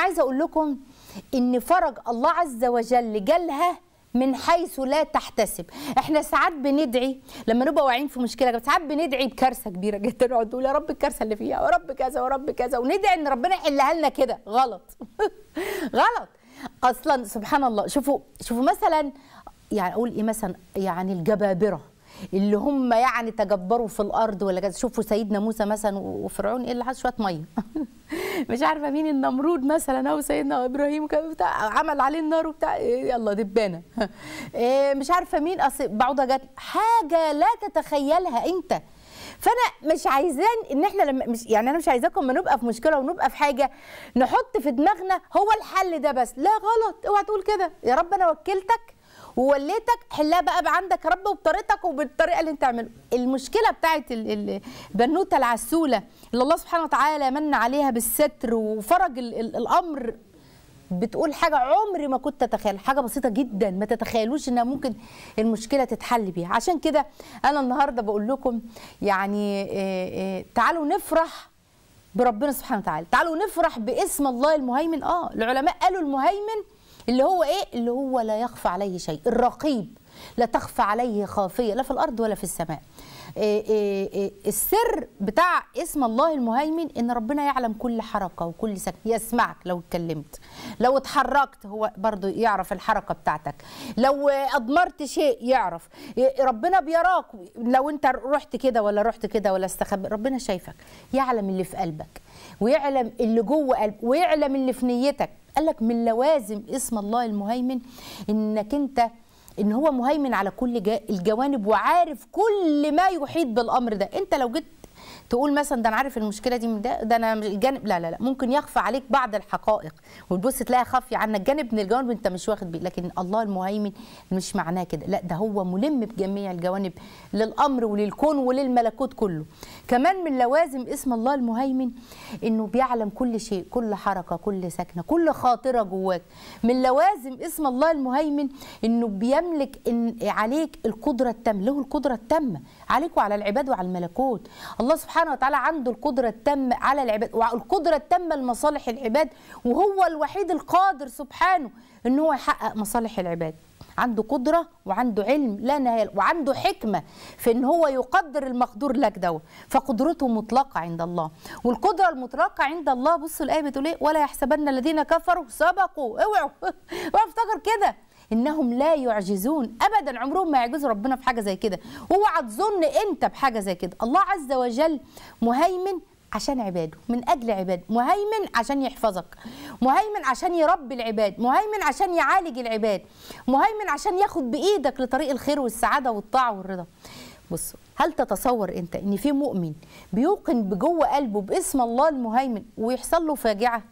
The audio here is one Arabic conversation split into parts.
عايزه اقول لكم ان فرج الله عز وجل جالها من حيث لا تحتسب احنا ساعات بندعي لما نبقى واعيين في مشكله ساعات بندعي بكارثه كبيره جدا نقعد نقول يا رب الكارثه اللي فيها يا رب كذا يا رب كذا وندعي ان ربنا يحلها لنا كده غلط غلط اصلا سبحان الله شوفوا شوفوا مثلا يعني اقول ايه مثلا يعني الجبابره اللي هم يعني تجبروا في الارض ولا كذا شوفوا سيدنا موسى مثلا وفرعون ايه اللي حصل شويه ميه مش عارفه مين النمرود مثلا او سيدنا ابراهيم بتاع عمل عليه النار وبتاع إيه، يلا دبانه إيه، مش عارفه مين اصل بعوضه جت حاجه لا تتخيلها انت فانا مش عايزان ان احنا لما مش يعني انا مش عايزاكم لما نبقى في مشكله ونبقى في حاجه نحط في دماغنا هو الحل ده بس لا غلط اوعى تقول كده يا رب انا وكلتك ووليتك حلها بقى بعندك رب وبطريقتك وبالطريقه اللي انت عامله المشكله بتاعت البنوته العسوله اللي الله سبحانه وتعالى من عليها بالستر وفرج الامر بتقول حاجه عمري ما كنت اتخيل حاجه بسيطه جدا ما تتخيلوش انها ممكن المشكله تتحل بيها عشان كده انا النهارده بقول لكم يعني تعالوا نفرح بربنا سبحانه وتعالى تعالوا نفرح باسم الله المهيمن اه العلماء قالوا المهيمن اللي هو ايه اللي هو لا يخفى عليه شيء الرقيب لا تخفى عليه خافيه لا في الارض ولا في السماء إيه، إيه، إيه، السر بتاع اسم الله المهيمن ان ربنا يعلم كل حركه وكل سكن يسمعك لو اتكلمت لو اتحركت هو برضو يعرف الحركه بتاعتك لو اضمرت شيء يعرف ربنا بيراك لو انت رحت كده ولا رحت كده ولا استخبى ربنا شايفك يعلم اللي في قلبك ويعلم اللي جوه قلبك ويعلم اللي في نيتك قال لك من لوازم اسم الله المهيمن انك انت ان هو مهيمن على كل الجوانب وعارف كل ما يحيط بالامر ده انت لو جيت تقول مثلا ده انا عارف المشكله دي من ده ده انا الجانب لا لا لا ممكن يخفى عليك بعض الحقائق وتبص تلاقي خافيه عنك جانب من الجوانب انت مش واخد بيه لكن الله المهيمن مش معناه كده لا ده هو ملم بجميع الجوانب للامر وللكون وللملكوت كله كمان من لوازم اسم الله المهيمن انه بيعلم كل شيء كل حركه كل سكنه كل خاطره جواك من لوازم اسم الله المهيمن انه بيملك إن عليك القدره التامه له القدره التامه عليك وعلى العباد وعلى الملكوت الله سبحانه سبحانه وتعالى عنده القدرة التامة على العباد والقدرة التامة لمصالح العباد وهو الوحيد القادر سبحانه ان هو يحقق مصالح العباد عنده قدرة وعنده علم لا نهاية وعنده حكمة في ان هو يقدر المقدور لك دوت فقدرته مطلقة عند الله والقدرة المطلقة عند الله بص الآية بتقول ايه ولا يحسبن الذين كفروا سبقوا اوعوا اوعوا افتكر كده انهم لا يعجزون ابدا عمرهم ما يعجزوا ربنا في حاجه زي كده اوعى تظن انت بحاجه زي كده الله عز وجل مهيمن عشان عباده من اجل عباده مهيمن عشان يحفظك مهيمن عشان يربي العباد مهيمن عشان يعالج العباد مهيمن عشان ياخد بايدك لطريق الخير والسعاده والطاعه والرضا بص هل تتصور انت ان في مؤمن بيوقن بجوه قلبه باسم الله المهيمن ويحصل له فاجعه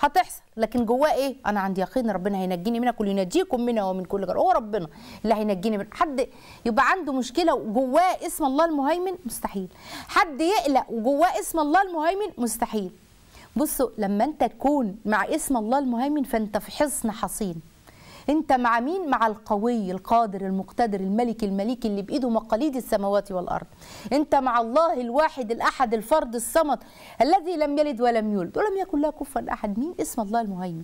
هتحصل لكن جواه ايه انا عندي يقين ربنا هينجيني منها كل ينجيكم منها ومن كل جر هو ربنا اللي هينجيني من حد يبقى عنده مشكله وجواه اسم الله المهيمن مستحيل حد يقلق وجواه اسم الله المهيمن مستحيل بصوا لما انت تكون مع اسم الله المهيمن فانت في حصن حصين انت مع مين مع القوي القادر المقتدر الملك المليك اللي بايده مقاليد السماوات والارض انت مع الله الواحد الاحد الفرد الصمد الذي لم يلد ولم يولد ولم يكن له كفوا احد مين اسم الله المهيمن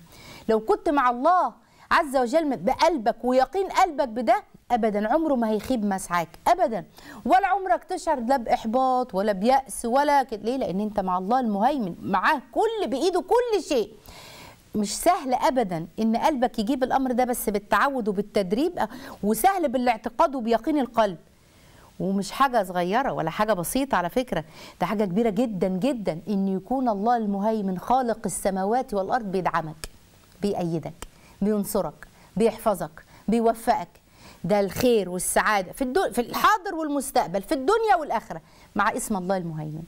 لو كنت مع الله عز وجل بقلبك ويقين قلبك بده ابدا عمره ما هيخيب مسعاك ابدا ولا عمرك تشعر لا باحباط ولا بياس ولا كده ليه لان انت مع الله المهيمن معاه كل بايده كل شيء مش سهل ابدا ان قلبك يجيب الامر ده بس بالتعود وبالتدريب وسهل بالاعتقاد وبيقين القلب ومش حاجه صغيره ولا حاجه بسيطه على فكره ده حاجه كبيره جدا جدا ان يكون الله المهيمن خالق السماوات والارض بيدعمك بيأيدك بينصرك بيحفظك بيوفقك ده الخير والسعاده في الدو... في الحاضر والمستقبل في الدنيا والاخره مع اسم الله المهيمن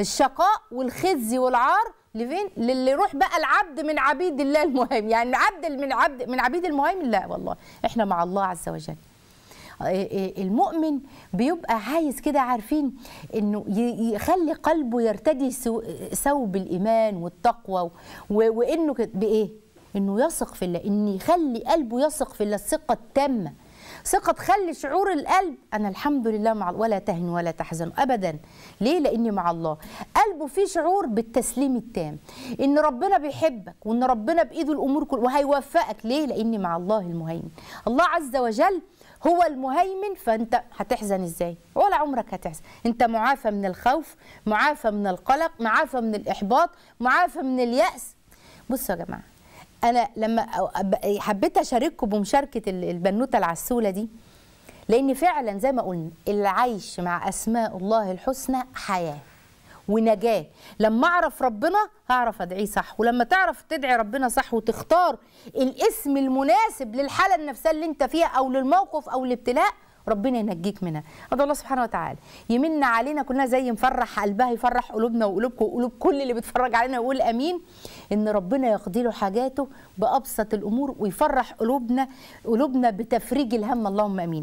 الشقاء والخزي والعار لفين للي يروح بقى العبد من عبيد الله المهم يعني عبد من عبد من عبيد المهم لا والله احنا مع الله عز وجل إيه، إيه، المؤمن بيبقى عايز كده عارفين انه يخلي قلبه يرتدي ثوب الايمان والتقوى وانه بايه انه يثق في الله ان يخلي قلبه يثق في الله الثقه التامه ثقة تخلي شعور القلب أنا الحمد لله مع ولا تهن ولا تحزن أبدا ليه لأني مع الله وفي شعور بالتسليم التام ان ربنا بيحبك وان ربنا بايده الامور كلها وهيوفقك ليه لاني مع الله المهيمن الله عز وجل هو المهيمن فانت هتحزن ازاي ولا عمرك هتحزن انت معافى من الخوف معافى من القلق معافى من الاحباط معافى من الياس بصوا يا جماعه انا لما حبيت اشارككم بمشاركه البنوته العسوله دي لان فعلا زي ما قلنا العيش مع اسماء الله الحسنى حياه ونجاه لما اعرف ربنا هعرف ادعيه صح ولما تعرف تدعي ربنا صح وتختار الاسم المناسب للحاله النفسيه اللي انت فيها او للموقف او الابتلاء ربنا ينجيك منها ادعو الله سبحانه وتعالى يمن علينا كلنا زي مفرح قلبها يفرح قلوبنا وقلوبكم وقلوب كل اللي بيتفرج علينا ويقول امين ان ربنا يقضي له حاجاته بابسط الامور ويفرح قلوبنا قلوبنا بتفريج الهم اللهم امين